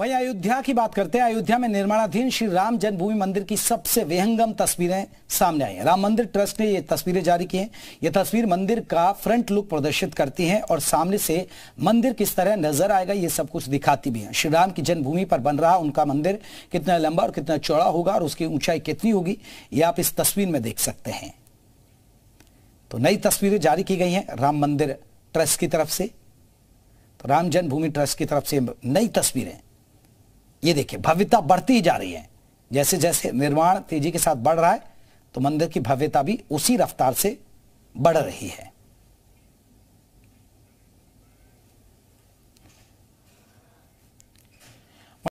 वहीं अयोध्या की बात करते हैं अयोध्या में निर्माणाधीन श्री राम जन्मभूमि मंदिर की सबसे विहंगम तस्वीरें सामने आई हैं राम मंदिर ट्रस्ट ने ये तस्वीरें जारी की हैं ये तस्वीर मंदिर का फ्रंट लुक प्रदर्शित करती हैं और सामने से मंदिर किस तरह नजर आएगा ये सब कुछ दिखाती भी हैं श्री राम की जन्मभूमि पर बन रहा उनका मंदिर कितना लंबा और कितना चौड़ा होगा और उसकी ऊंचाई कितनी होगी ये आप इस तस्वीर में देख सकते हैं तो नई तस्वीरें जारी की गई हैं राम मंदिर ट्रस्ट की तरफ से तो राम जन्मभूमि ट्रस्ट की तरफ से नई तस्वीरें ये देखिए भव्यता बढ़ती ही जा रही है जैसे जैसे निर्माण तेजी के साथ बढ़ रहा है तो मंदिर की भव्यता भी उसी रफ्तार से बढ़ रही है